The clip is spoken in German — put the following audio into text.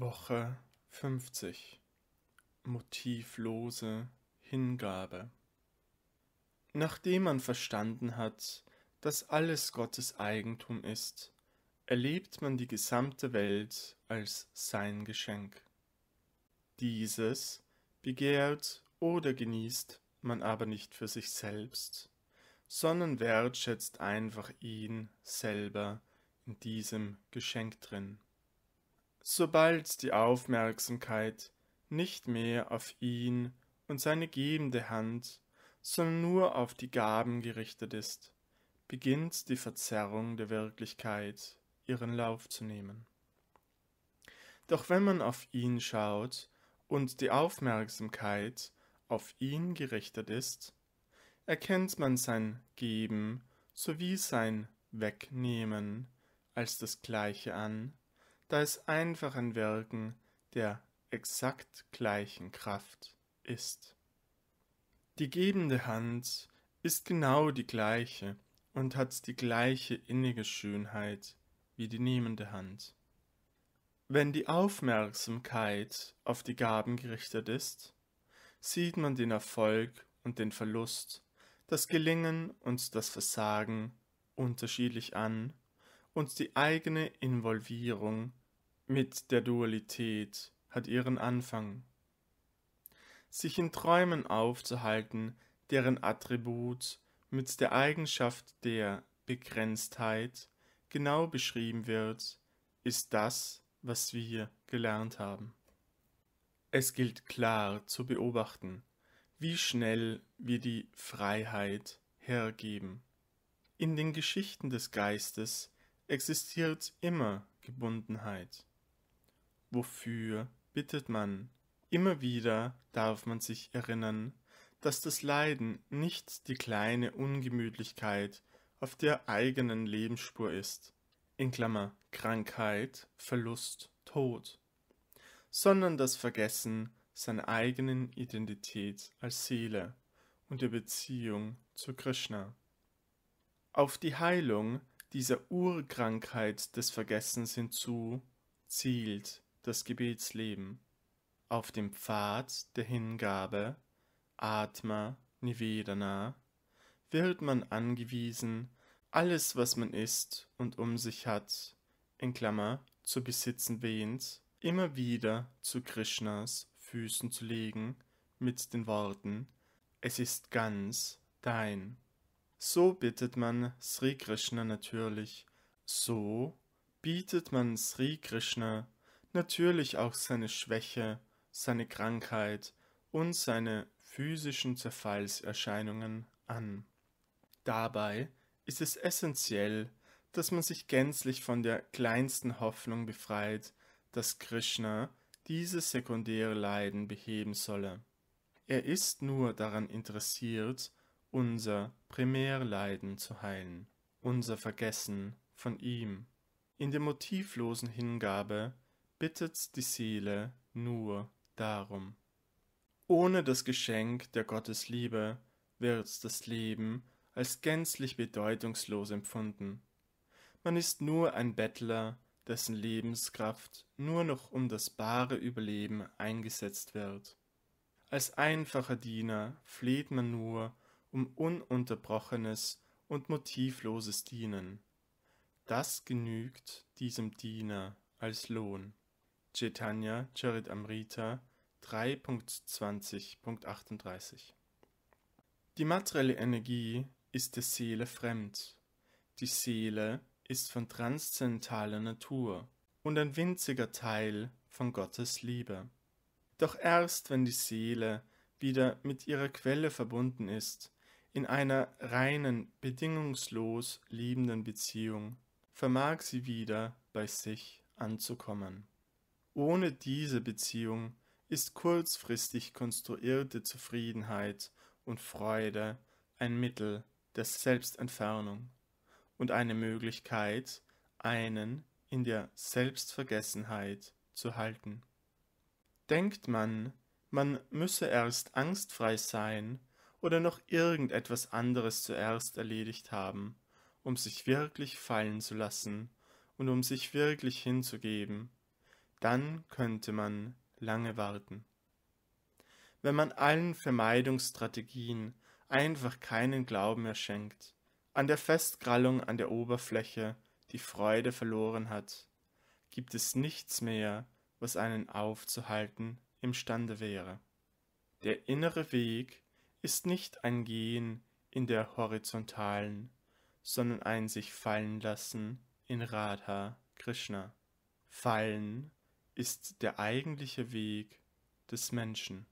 Woche 50 Motivlose Hingabe Nachdem man verstanden hat, dass alles Gottes Eigentum ist, erlebt man die gesamte Welt als sein Geschenk. Dieses begehrt oder genießt man aber nicht für sich selbst, sondern wertschätzt einfach ihn selber in diesem Geschenk drin. Sobald die Aufmerksamkeit nicht mehr auf ihn und seine gebende Hand, sondern nur auf die Gaben gerichtet ist, beginnt die Verzerrung der Wirklichkeit ihren Lauf zu nehmen. Doch wenn man auf ihn schaut und die Aufmerksamkeit auf ihn gerichtet ist, erkennt man sein Geben sowie sein Wegnehmen als das gleiche an, das einfachen Wirken der exakt gleichen Kraft ist. Die gebende Hand ist genau die gleiche und hat die gleiche innige Schönheit wie die nehmende Hand. Wenn die Aufmerksamkeit auf die Gaben gerichtet ist, sieht man den Erfolg und den Verlust, das Gelingen und das Versagen unterschiedlich an und die eigene Involvierung mit der Dualität hat ihren Anfang. Sich in Träumen aufzuhalten, deren Attribut mit der Eigenschaft der Begrenztheit genau beschrieben wird, ist das, was wir gelernt haben. Es gilt klar zu beobachten, wie schnell wir die Freiheit hergeben. In den Geschichten des Geistes existiert immer Gebundenheit. Wofür bittet man? Immer wieder darf man sich erinnern, dass das Leiden nicht die kleine Ungemütlichkeit auf der eigenen Lebensspur ist, in Klammer Krankheit, Verlust, Tod, sondern das Vergessen seiner eigenen Identität als Seele und der Beziehung zu Krishna. Auf die Heilung dieser Urkrankheit des Vergessens hinzu zielt das Gebetsleben. Auf dem Pfad der Hingabe, Atma Nivedana, wird man angewiesen, alles, was man ist und um sich hat, in Klammer, zu besitzen wähnt, immer wieder zu Krishnas Füßen zu legen, mit den Worten, es ist ganz dein. So bittet man Sri Krishna natürlich, so bietet man Sri Krishna natürlich auch seine Schwäche, seine Krankheit und seine physischen Zerfallserscheinungen an. Dabei ist es essentiell, dass man sich gänzlich von der kleinsten Hoffnung befreit, dass Krishna dieses sekundäre Leiden beheben solle. Er ist nur daran interessiert, unser Primärleiden zu heilen, unser Vergessen von ihm. In der motivlosen Hingabe bittet die Seele nur darum. Ohne das Geschenk der Gottesliebe wird das Leben als gänzlich bedeutungslos empfunden. Man ist nur ein Bettler, dessen Lebenskraft nur noch um das bare Überleben eingesetzt wird. Als einfacher Diener fleht man nur um ununterbrochenes und motivloses Dienen. Das genügt diesem Diener als Lohn. Chaitanya Charitamrita 3.20.38 Die materielle Energie ist der Seele fremd. Die Seele ist von transzendentaler Natur und ein winziger Teil von Gottes Liebe. Doch erst wenn die Seele wieder mit ihrer Quelle verbunden ist, in einer reinen, bedingungslos liebenden Beziehung, vermag sie wieder bei sich anzukommen. Ohne diese Beziehung ist kurzfristig konstruierte Zufriedenheit und Freude ein Mittel der Selbstentfernung und eine Möglichkeit, einen in der Selbstvergessenheit zu halten. Denkt man, man müsse erst angstfrei sein oder noch irgendetwas anderes zuerst erledigt haben, um sich wirklich fallen zu lassen und um sich wirklich hinzugeben, dann könnte man lange warten. Wenn man allen Vermeidungsstrategien einfach keinen Glauben mehr schenkt, an der Festkrallung an der Oberfläche die Freude verloren hat, gibt es nichts mehr, was einen aufzuhalten imstande wäre. Der innere Weg ist nicht ein Gehen in der horizontalen, sondern ein sich fallen lassen in Radha Krishna. Fallen ist der eigentliche Weg des Menschen.